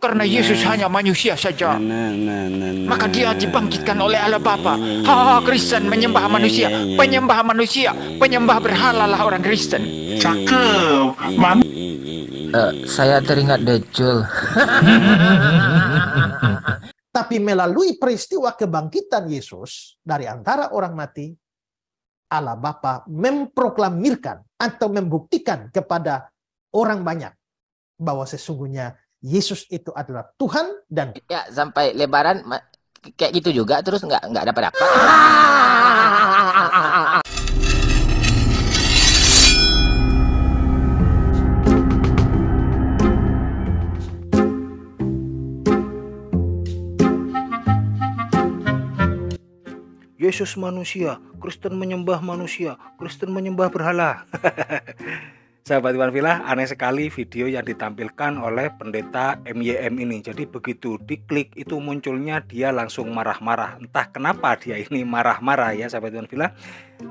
Karena Yesus hanya manusia saja. Maka dia dibangkitkan oleh Allah Bapa. Ha, Kristen menyembah manusia, penyembah manusia, penyembah berhala lah orang Kristen. Cakep. man. Uh, saya teringat Dejul. Tapi melalui peristiwa kebangkitan Yesus dari antara orang mati, Allah Bapa memproklamirkan atau membuktikan kepada orang banyak bahwa sesungguhnya Yesus itu adalah Tuhan dan ya sampai Lebaran kayak gitu juga terus nggak nggak dapat apa? Yesus manusia, Kristen menyembah manusia, Kristen menyembah berhala. Sahabat Iwan Villa, aneh sekali video yang ditampilkan oleh pendeta MYM ini. Jadi begitu diklik itu munculnya dia langsung marah-marah. Entah kenapa dia ini marah-marah ya sahabat Iwan Villa.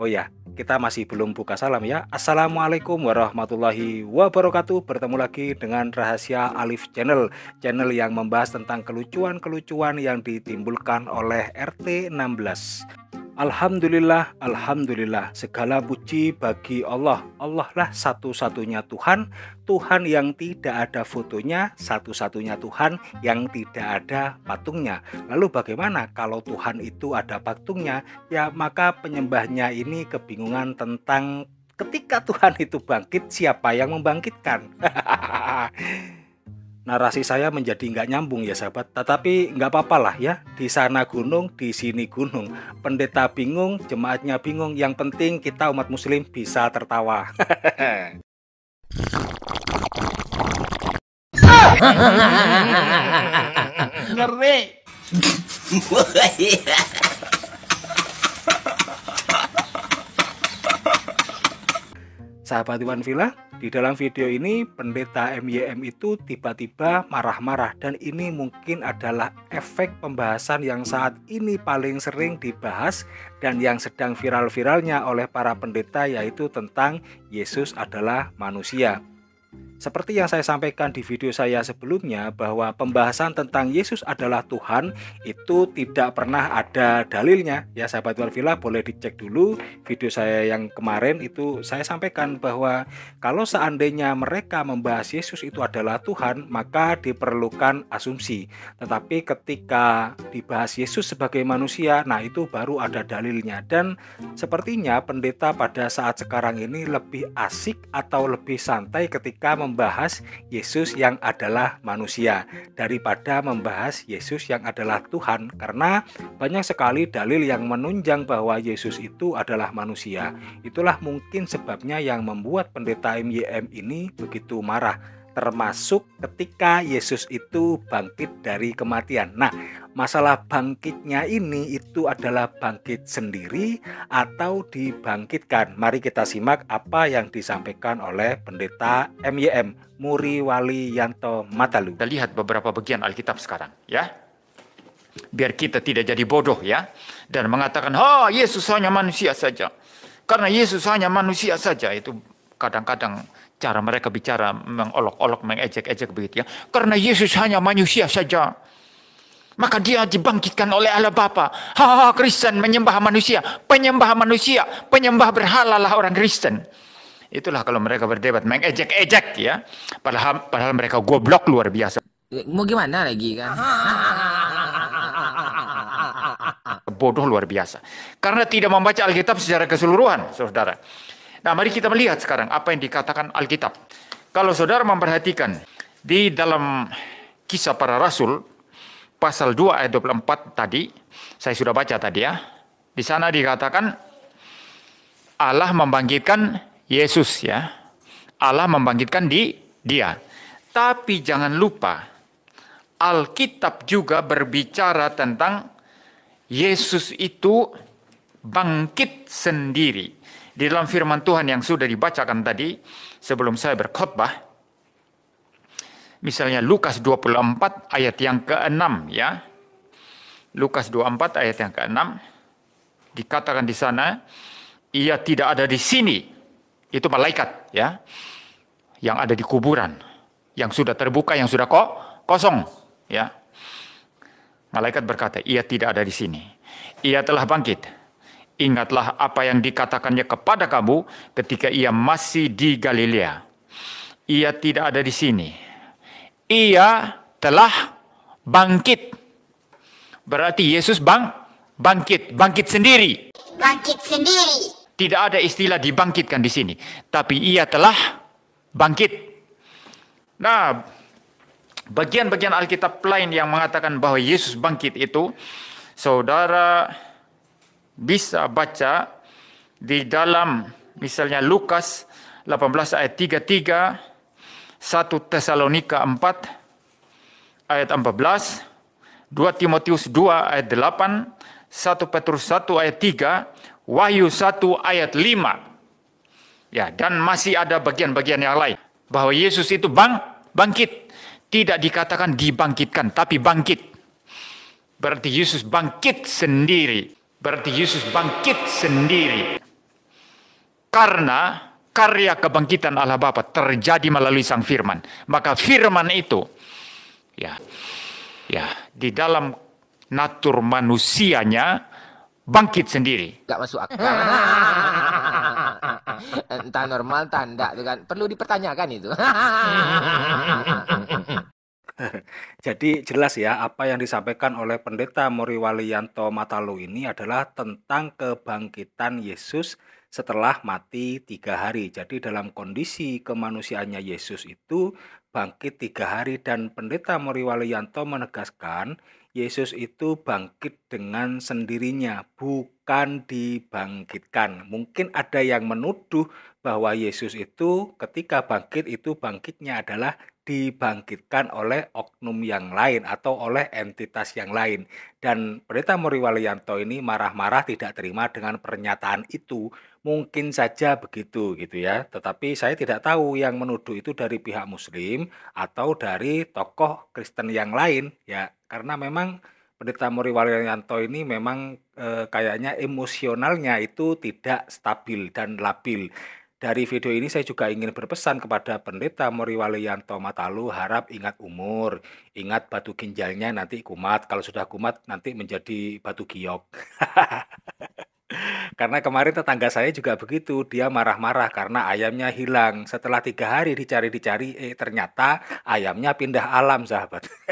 Oh ya, kita masih belum buka salam ya. Assalamualaikum warahmatullahi wabarakatuh. Bertemu lagi dengan Rahasia Alif Channel. Channel yang membahas tentang kelucuan-kelucuan yang ditimbulkan oleh RT 16. Alhamdulillah, Alhamdulillah, segala puji bagi Allah. Allah lah satu-satunya Tuhan, Tuhan yang tidak ada fotonya, satu-satunya Tuhan yang tidak ada patungnya. Lalu bagaimana kalau Tuhan itu ada patungnya? Ya maka penyembahnya ini kebingungan tentang ketika Tuhan itu bangkit, siapa yang membangkitkan? narasi saya menjadi nggak nyambung ya sahabat. Tetapi nggak apa-apa lah ya. Di sana gunung, di sini gunung. Pendeta bingung, jemaatnya bingung. Yang penting kita umat muslim bisa tertawa. Ngeri. Sahabat Iwan Villa, di dalam video ini, pendeta MYM itu tiba-tiba marah-marah dan ini mungkin adalah efek pembahasan yang saat ini paling sering dibahas dan yang sedang viral-viralnya oleh para pendeta yaitu tentang Yesus adalah manusia. Seperti yang saya sampaikan di video saya sebelumnya bahwa pembahasan tentang Yesus adalah Tuhan itu tidak pernah ada dalilnya. Ya sahabat Walfilah boleh dicek dulu video saya yang kemarin itu saya sampaikan bahwa kalau seandainya mereka membahas Yesus itu adalah Tuhan maka diperlukan asumsi. Tetapi ketika dibahas Yesus sebagai manusia, nah itu baru ada dalilnya. Dan sepertinya pendeta pada saat sekarang ini lebih asik atau lebih santai ketika membahas Yesus yang adalah manusia daripada membahas Yesus yang adalah Tuhan karena banyak sekali dalil yang menunjang bahwa Yesus itu adalah manusia. Itulah mungkin sebabnya yang membuat pendeta MYM ini begitu marah termasuk ketika Yesus itu bangkit dari kematian. Nah, masalah bangkitnya ini itu adalah bangkit sendiri atau dibangkitkan. Mari kita simak apa yang disampaikan oleh pendeta MYM Muri Wali Yanto Matalu. Kita lihat beberapa bagian Alkitab sekarang ya. Biar kita tidak jadi bodoh ya dan mengatakan, "Ha, Yesus hanya manusia saja." Karena Yesus hanya manusia saja itu kadang-kadang cara mereka bicara mengolok-olok, mengejek-ejek begitu ya. Karena Yesus hanya manusia saja. Maka dia dibangkitkan oleh Allah Bapa. Ha, Kristen menyembah manusia, penyembah manusia, penyembah berhala lah orang Kristen. Itulah kalau mereka berdebat, mengejek-ejek ya. Padahal, padahal mereka goblok luar biasa. Mau gimana lagi kan? Bodoh luar biasa. Karena tidak membaca Alkitab secara keseluruhan, saudara. Nah, mari kita melihat sekarang apa yang dikatakan Alkitab. Kalau saudara memperhatikan, di dalam kisah para rasul, pasal 2 ayat 24 tadi, saya sudah baca tadi ya. Di sana dikatakan Allah membangkitkan Yesus ya. Allah membangkitkan di dia. Tapi jangan lupa Alkitab juga berbicara tentang Yesus itu bangkit sendiri. Di dalam firman Tuhan yang sudah dibacakan tadi sebelum saya berkhotbah, misalnya Lukas 24 ayat yang ke-6 ya. Lukas 24 ayat yang ke-6 dikatakan di sana ia tidak ada di sini. Itu malaikat ya. Yang ada di kuburan, yang sudah terbuka, yang sudah kok kosong ya. Malaikat berkata, "Ia tidak ada di sini. Ia telah bangkit." Ingatlah apa yang dikatakannya kepada kamu ketika ia masih di Galilea. Ia tidak ada di sini ia telah bangkit. Berarti Yesus bang bangkit, bangkit sendiri. Bangkit sendiri. Tidak ada istilah dibangkitkan di sini, tapi ia telah bangkit. Nah, bagian-bagian Alkitab lain yang mengatakan bahwa Yesus bangkit itu saudara bisa baca di dalam misalnya Lukas 18 ayat 33 1 Tesalonika 4 ayat 14, 2 Timotius 2 ayat 8, 1 Petrus 1 ayat 3, Wahyu 1 ayat 5. Ya, dan masih ada bagian-bagian yang lain bahwa Yesus itu bang bangkit. Tidak dikatakan dibangkitkan, tapi bangkit. Berarti Yesus bangkit sendiri. Berarti Yesus bangkit sendiri. Karena karya kebangkitan Allah Bapa terjadi melalui Sang Firman. Maka firman itu ya ya di dalam natur manusianya bangkit sendiri. Gak masuk akal. entah normal, entah kan. Perlu dipertanyakan itu. Jadi jelas ya apa yang disampaikan oleh pendeta Moriwalianto Matalu ini adalah tentang kebangkitan Yesus setelah mati tiga hari. Jadi dalam kondisi kemanusiaannya Yesus itu bangkit tiga hari dan pendeta Moriwalianto menegaskan Yesus itu bangkit dengan sendirinya, bukan dibangkitkan. Mungkin ada yang menuduh bahwa Yesus itu ketika bangkit itu bangkitnya adalah dibangkitkan oleh oknum yang lain atau oleh entitas yang lain. Dan Pendeta Muriwalianto ini marah-marah tidak terima dengan pernyataan itu. Mungkin saja begitu gitu ya. Tetapi saya tidak tahu yang menuduh itu dari pihak muslim atau dari tokoh Kristen yang lain ya. Karena memang Pendeta Muriwalianto ini memang e, kayaknya emosionalnya itu tidak stabil dan labil dari video ini saya juga ingin berpesan kepada pendeta Moriwalianto Matalu harap ingat umur, ingat batu ginjalnya nanti kumat, kalau sudah kumat nanti menjadi batu giok. karena kemarin tetangga saya juga begitu, dia marah-marah karena ayamnya hilang. Setelah tiga hari dicari-dicari, eh ternyata ayamnya pindah alam sahabat.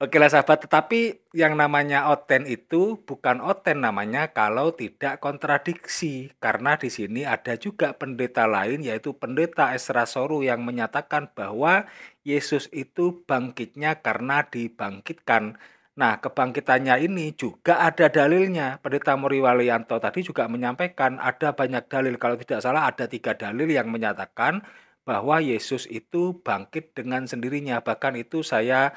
Oke lah sahabat, tetapi yang namanya oten itu bukan oten namanya kalau tidak kontradiksi. Karena di sini ada juga pendeta lain yaitu pendeta Esra Soru yang menyatakan bahwa Yesus itu bangkitnya karena dibangkitkan. Nah, kebangkitannya ini juga ada dalilnya. Pendeta Muriwalianto tadi juga menyampaikan ada banyak dalil. Kalau tidak salah ada tiga dalil yang menyatakan bahwa Yesus itu bangkit dengan sendirinya. Bahkan itu saya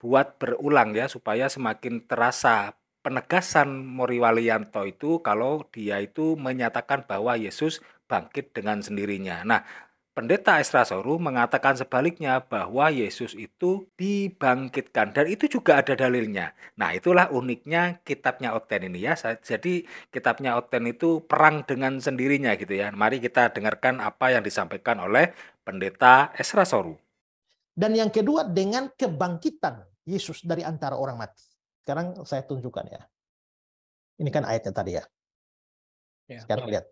buat berulang ya supaya semakin terasa penegasan Moriwalianto itu kalau dia itu menyatakan bahwa Yesus bangkit dengan sendirinya. Nah, Pendeta Estrasoru mengatakan sebaliknya bahwa Yesus itu dibangkitkan dan itu juga ada dalilnya. Nah itulah uniknya kitabnya Oten ini ya. Jadi kitabnya Oten itu perang dengan sendirinya gitu ya. Mari kita dengarkan apa yang disampaikan oleh Pendeta Estrasoru. Dan yang kedua dengan kebangkitan. Yesus dari antara orang mati. Sekarang saya tunjukkan ya. Ini kan ayatnya tadi ya. ya Sekarang lihat.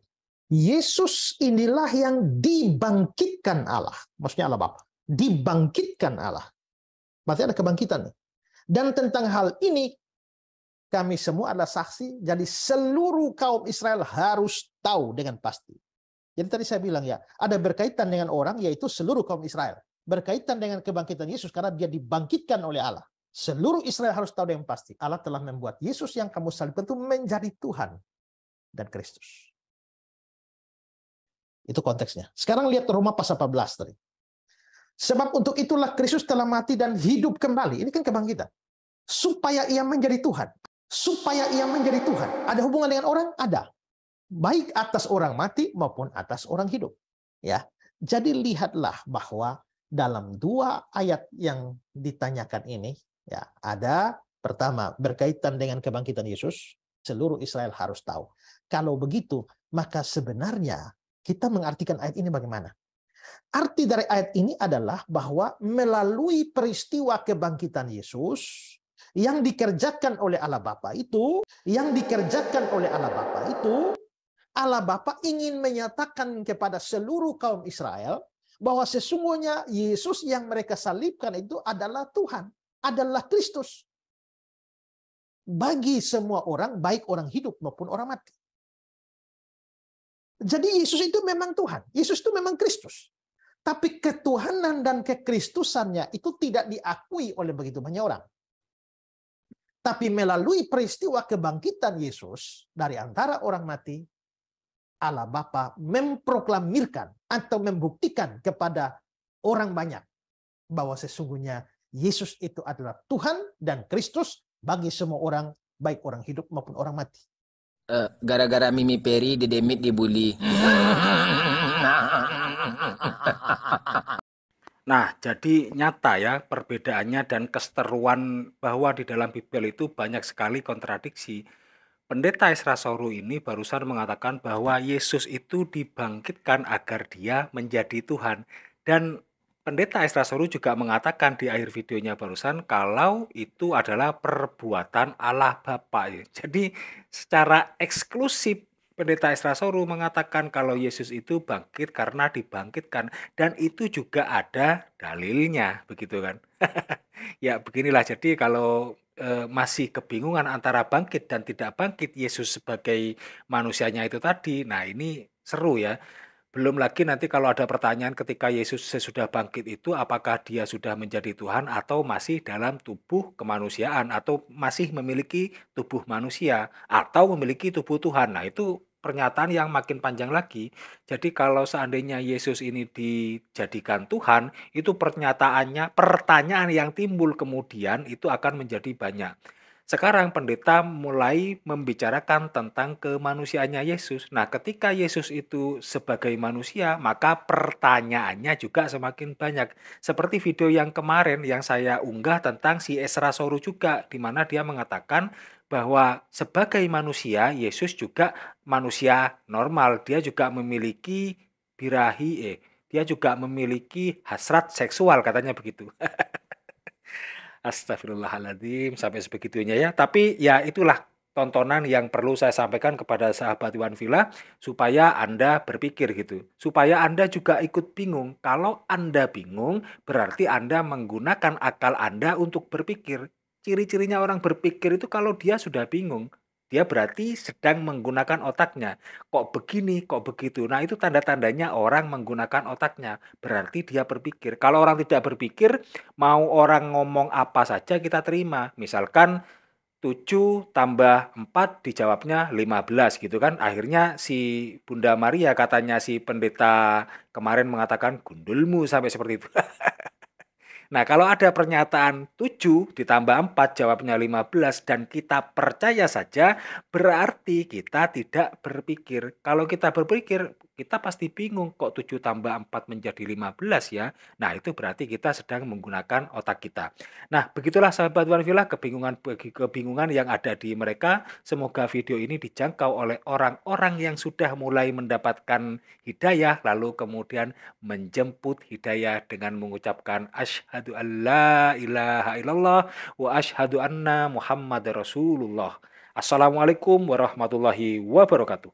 Yesus inilah yang dibangkitkan Allah. Maksudnya Allah Bapa. Dibangkitkan Allah. Berarti ada kebangkitan. Dan tentang hal ini, kami semua adalah saksi, jadi seluruh kaum Israel harus tahu dengan pasti. Jadi tadi saya bilang ya, ada berkaitan dengan orang yaitu seluruh kaum Israel berkaitan dengan kebangkitan Yesus karena dia dibangkitkan oleh Allah. Seluruh Israel harus tahu yang pasti, Allah telah membuat Yesus yang kamu salibkan itu menjadi Tuhan dan Kristus. Itu konteksnya. Sekarang lihat Roma pasal 14 tadi. Sebab untuk itulah Kristus telah mati dan hidup kembali. Ini kan kebangkitan. Supaya ia menjadi Tuhan. Supaya ia menjadi Tuhan. Ada hubungan dengan orang? Ada. Baik atas orang mati maupun atas orang hidup. Ya. Jadi lihatlah bahwa dalam dua ayat yang ditanyakan ini ya ada pertama berkaitan dengan kebangkitan Yesus seluruh Israel harus tahu. Kalau begitu maka sebenarnya kita mengartikan ayat ini bagaimana? Arti dari ayat ini adalah bahwa melalui peristiwa kebangkitan Yesus yang dikerjakan oleh Allah Bapa itu, yang dikerjakan oleh Allah Bapa itu, Allah Bapa ingin menyatakan kepada seluruh kaum Israel bahwa sesungguhnya Yesus yang mereka salibkan itu adalah Tuhan, adalah Kristus. Bagi semua orang, baik orang hidup maupun orang mati. Jadi Yesus itu memang Tuhan. Yesus itu memang Kristus. Tapi ketuhanan dan kekristusannya itu tidak diakui oleh begitu banyak orang. Tapi melalui peristiwa kebangkitan Yesus dari antara orang mati, Allah Bapa memproklamirkan atau membuktikan kepada orang banyak bahwa sesungguhnya Yesus itu adalah Tuhan dan Kristus bagi semua orang, baik orang hidup maupun orang mati. Eh, gara-gara uh, Mimi Peri didemit Demit dibully. Nah, jadi nyata ya perbedaannya dan kesteruan bahwa di dalam Bible itu banyak sekali kontradiksi. Pendeta Esra Soru ini barusan mengatakan bahwa Yesus itu dibangkitkan agar dia menjadi Tuhan. Dan Pendeta Esra Soru juga mengatakan di akhir videonya barusan kalau itu adalah perbuatan Allah Bapa. Jadi secara eksklusif Pendeta Esra Soru mengatakan kalau Yesus itu bangkit karena dibangkitkan dan itu juga ada dalilnya begitu kan. ya beginilah jadi kalau Eh, masih kebingungan antara bangkit dan tidak bangkit Yesus sebagai manusianya itu tadi. Nah, ini seru ya. Belum lagi nanti kalau ada pertanyaan ketika Yesus sesudah bangkit itu apakah dia sudah menjadi Tuhan atau masih dalam tubuh kemanusiaan atau masih memiliki tubuh manusia atau memiliki tubuh Tuhan. Nah, itu pernyataan yang makin panjang lagi. Jadi kalau seandainya Yesus ini dijadikan Tuhan, itu pernyataannya, pertanyaan yang timbul kemudian itu akan menjadi banyak. Sekarang pendeta mulai membicarakan tentang kemanusiaannya Yesus. Nah, ketika Yesus itu sebagai manusia, maka pertanyaannya juga semakin banyak. Seperti video yang kemarin yang saya unggah tentang si Esra Soru juga, di mana dia mengatakan bahwa sebagai manusia Yesus juga manusia normal, dia juga memiliki birahi eh dia juga memiliki hasrat seksual katanya begitu. Astagfirullahaladzim sampai sebegitunya ya. Tapi ya itulah tontonan yang perlu saya sampaikan kepada sahabat Iwan Villa supaya Anda berpikir gitu. Supaya Anda juga ikut bingung. Kalau Anda bingung berarti Anda menggunakan akal Anda untuk berpikir ciri-cirinya orang berpikir itu kalau dia sudah bingung, dia berarti sedang menggunakan otaknya. Kok begini, kok begitu. Nah, itu tanda-tandanya orang menggunakan otaknya. Berarti dia berpikir. Kalau orang tidak berpikir, mau orang ngomong apa saja kita terima. Misalkan 7 tambah 4 dijawabnya 15 gitu kan. Akhirnya si Bunda Maria katanya si pendeta kemarin mengatakan gundulmu sampai seperti itu. Nah, kalau ada pernyataan 7 ditambah 4 jawabnya 15 dan kita percaya saja berarti kita tidak berpikir. Kalau kita berpikir kita pasti bingung kok 7 tambah 4 menjadi 15 ya. Nah itu berarti kita sedang menggunakan otak kita. Nah begitulah sahabat Villa kebingungan bagi kebingungan yang ada di mereka. Semoga video ini dijangkau oleh orang-orang yang sudah mulai mendapatkan hidayah lalu kemudian menjemput hidayah dengan mengucapkan asyhadu alla ilaha illallah wa asyhadu anna muhammad rasulullah. Assalamualaikum warahmatullahi wabarakatuh.